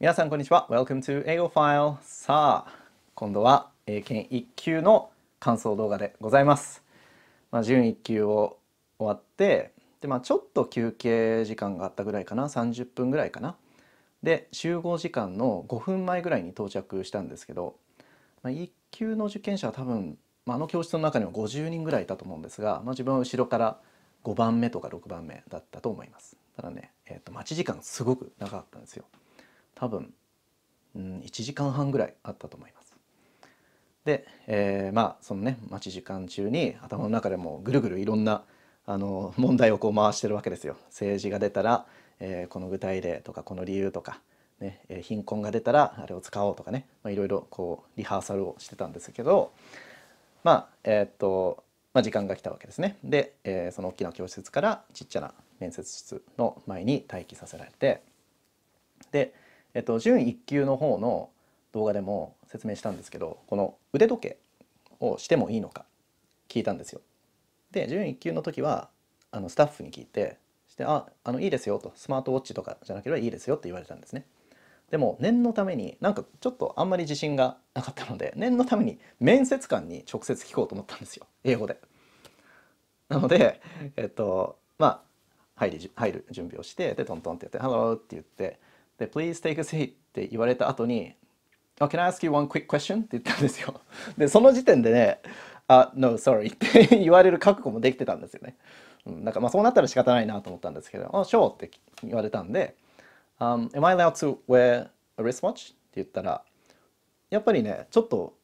みなさんこんにちは Welcome to AO File さあ今度は英検一級の感想動画でございます、まあ、準一級を終わってで、まあ、ちょっと休憩時間があったぐらいかな三十分ぐらいかなで集合時間の五分前ぐらいに到着したんですけど、まあ、一級の受験者は多分、まあ、あの教室の中には五十人ぐらいいたと思うんですが、まあ、自分は後ろから5番目とか6番目だったと思いますただね、えーと待ち時間すごく長かったんですよ多分、うん、1時間半ぐらいあったと思います。で、えー、まあそのね待ち時間中に頭の中でもぐるぐるいろんなあの問題をこう回してるわけですよ。政治が出たら、えー、この具体例とかこの理由とか、ね、貧困が出たらあれを使おうとかね、まあ、いろいろこうリハーサルをしてたんですけどまあえー、っと、まあ、時間が来たわけですね。で、えー、その大きな教室からちっちゃな面接室の前に待機させられてで、えっと、準1級の方の動画でも説明したんですけどこの腕時計をしてもいいのか聞いたんですよ。で準1級の時はあのスタッフに聞いてしてああのいいですよとスマートウォッチとかじゃなければいいですよって言われたんですね。でも念のためになんかちょっとあんまり自信がなかったので 念のために面接官に直接聞こうと思ったんですよ英語で。なのでえっとまあ入り入る準備をしてでトントンってやって「ハロー」って言ってで、Please take a seat って言われた後に、oh, Can I ask you one quick question? って言ったんですよ。で、その時点でね、あ、No, sorry って言われる覚悟もできてたんですよね。うん、なんかまあそうなったら仕方ないなと思ったんですけど、あ、Sure って言われたんで、um, Am I allowed to wear a wristwatch? って言ったら、やっぱりね、ちょっと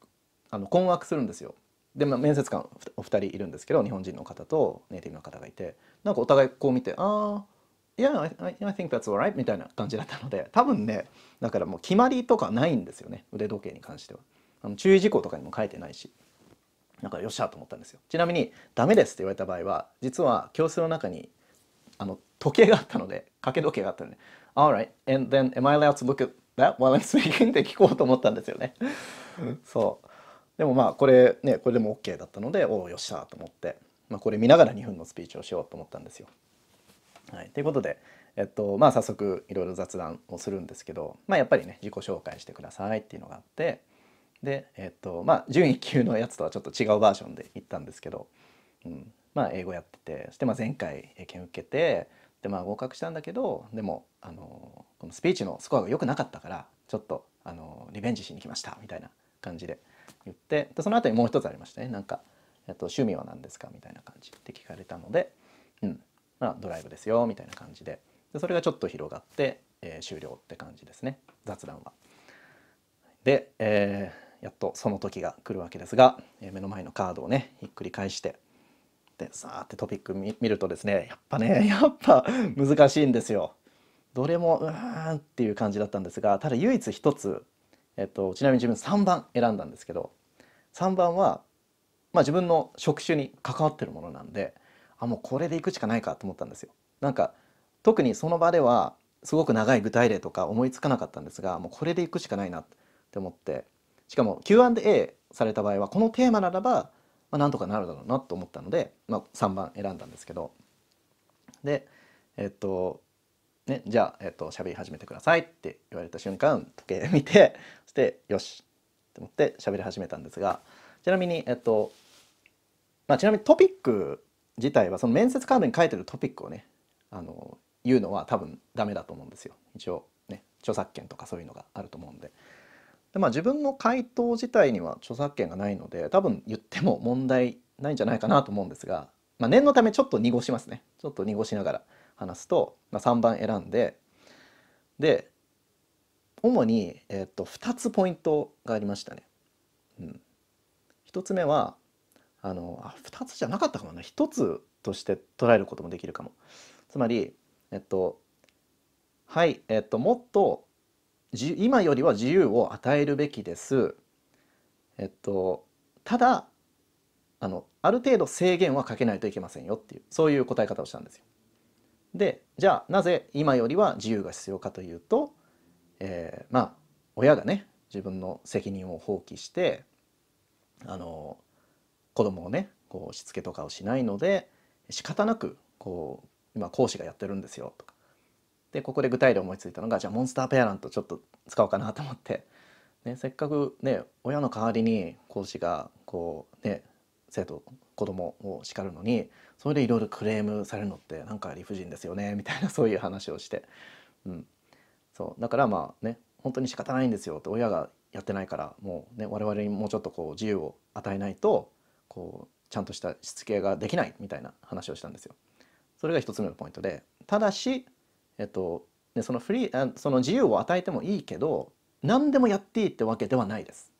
あの困惑するんですよ。で、まあ、面接官お二人いるんですけど日本人の方とネイティブの方がいてなんかお互いこう見て「ああ「いや、I, I think that's alright」みたいな感じだったので多分ねだからもう決まりとかないんですよね腕時計に関してはあの注意事項とかにも書いてないしだからよっしゃと思ったんですよちなみに「ダメです」って言われた場合は実は教室の中にあの時計があったので掛け時計があったので「alright and then am I allowed to look at that while I'm speaking?」って聞こうと思ったんですよねそうでもまあこれねこれでも OK だったのでおおよっしゃと思って、まあ、これ見ながら2分のスピーチをしようと思ったんですよはい、ということで、えっとまあ、早速いろいろ雑談をするんですけど、まあ、やっぱりね自己紹介してくださいっていうのがあってで、えっとまあ、順位級のやつとはちょっと違うバージョンで行ったんですけど、うんまあ、英語やっててそしてまあ前回英検受けてで、まあ、合格したんだけどでも、あのこのスピーチのスコアが良くなかったからちょっと、あのリベンジしに来ましたみたいな感じで言ってでその後にもう一つありましたねなんか、えっと「趣味は何ですか?」みたいな感じって聞かれたので。うんまあ、ドライブですよみたいな感じででそれがちょっと広がって、えー、終了って感じですね雑談は。で、えー、やっとその時が来るわけですが、えー、目の前のカードをねひっくり返してでさーってトピック見るとですねやっぱね やっぱ難しいんですよ。どれもうーんっていう感じだったんですがただ唯一一つ、えっと、ちなみに自分3番選んだんですけど3番は、まあ、自分の職種に関わってるものなんであもうこれでいくしかないかと思ったんですよ。なんか特にその場ではすごく長い具体例とか思いつかなかったんですがもうこれでいくしかないなって思ってしかも Q&A された場合はこのテーマならば、まあ、なんとかなるだろうなと思ったので、まあ、3番選んだんですけどでえっとね、じゃあ、えっと、喋り始めてくださいって言われた瞬間時計見てそしてよしって思って喋り始めたんですがちなみにえっとまあちなみにトピック自体はその面接カードに書いてるトピックをねあの言うのは多分ダメだと思うんですよ一応ね著作権とかそういうのがあると思うんで。でまあ、自分の回答自体には著作権がないので多分言っても問題ないんじゃないかなと思うんですが、まあ、念のためちょっと濁しますねちょっと濁しながら話すと、まあ、3番選んでで主に、えー、と2つポイントがありましたね。うん、1つ目はあのあ2つじゃなかったかもな1つとして捉えることもできるかも。つまり、えっと、はい、えっと、もっと今よりは自由を与えるべきです。えっと、ただあのある程度制限はかけないといけませんよっていうそういう答え方をしたんですよ。でじゃあなぜ今よりは自由が必要かというと、えー、まあ親がね自分の責任を放棄してあの子供をねこうしつけとかをしないので仕方なくこう今講師がやってるんですよとかでここで具体例思いついたのがじゃあモンスターペアラントちょっと使おうかなと思って、ね、せっかくね親の代わりに講師がこうね生徒子供を叱るのにそれでいろいろクレームされるのってなんか理不尽ですよねみたいなそういう話をして、うん、そうだからまあね本当に仕方ないんですよって親がやってないからもうね我々にもうちょっとこう自由を与えないとこうちゃんとしたしつけができないみたいな話をしたんですよ。それが一つ目のポイントでただし、えっと、でそのフリーその自由を与えてもいいけど何でもやっていいってわけではないです。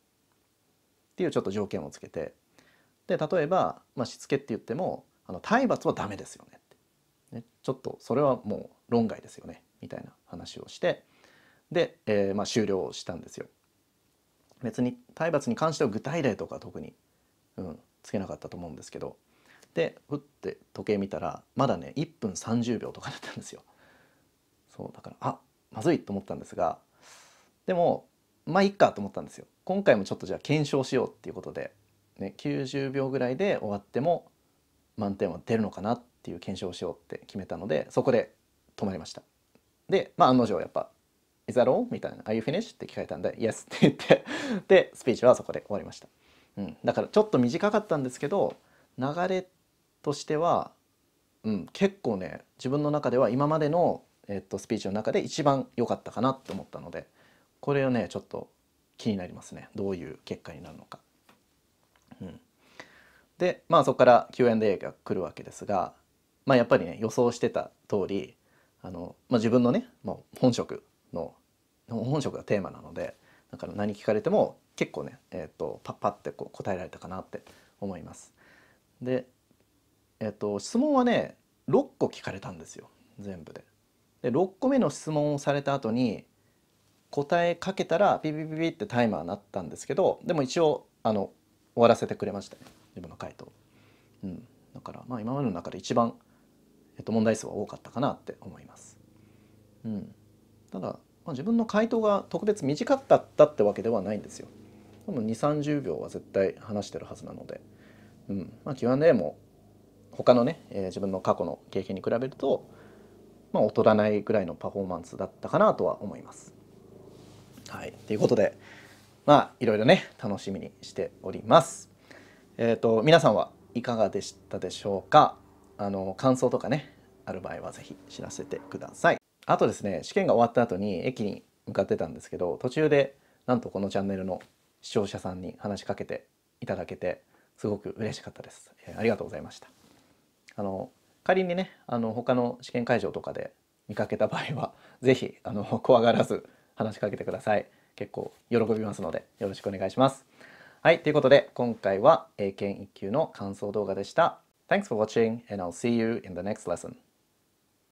っていうちょっと条件をつけてで例えば、まあ、しつけって言ってもあの体罰はダメですよねねちょっとそれはもう論外ですよねみたいな話をしてで、えー、まあ、終了したんですよ。別に体罰に関しては具体例とか特に、うん、つけなかったと思うんですけどでふって時計見たらまだね1分30秒とかだったんですよ。そうだからあまずいと思ったんですがでもまあいっかと思ったんですよ。今回もちょっとじゃあ検証しようっていうことで、ね、90秒ぐらいで終わっても満点は出るのかなっていう検証をしようって決めたのでそこで止まりました。で、まあ、案の定やっぱ「Is that all?」みたいな「Are you finished?」って聞かれたんで「Yes」って言ってでスピーチはそこで終わりました。うん、だからちょっと短かったんですけど流れとしては、うん、結構ね自分の中では今までの、えっと、スピーチの中で一番良かったかなと思ったのでこれをねちょっと気になりますねどういう結果になるのか。うん、でまあそこから Q&A が来るわけですが、まあ、やっぱりね予想してた通りあの、まあ、自分のねもう本職の本職がテーマなのでだから何聞かれても結構ね、えーと、パッパってこう答えられたかなって思います。で、えーと、質問はね6個聞かれたんですよ全部で。で6個目の質問をされた後に答えかけたらピピピピってタイマーなったんですけどでも一応あの終わらせてくれましたね自分の回答。うん、だからまあ今までの中で一番、えっと、問題数は多かったかなって思います。うん、ただまあ、自分の回答が特別短かったってわけではないんですよ。多分2 3 0秒は絶対話してるはずなので、うんまあ、Q&A も他のね、えー、自分の過去の経験に比べると、まあ、劣らないぐらいのパフォーマンスだったかなとは思います。はい、ということでまあいろいろね楽しみにしております。えっ、ー、と皆さんはいかがでしたでしょうかあの感想とかねある場合はぜひ知らせてください。あとですね試験が終わった後に駅に向かってたんですけど途中でなんとこのチャンネルの視聴者さんに話しかけていただけてすごく嬉しかったです、えー、ありがとうございましたあの仮にねあの他の試験会場とかで見かけた場合は是非あの怖がらず話しかけてください結構喜びますのでよろしくお願いしますはいということで今回は英検1級の感想動画でした Thanks for watching and I'll see you in the next lesson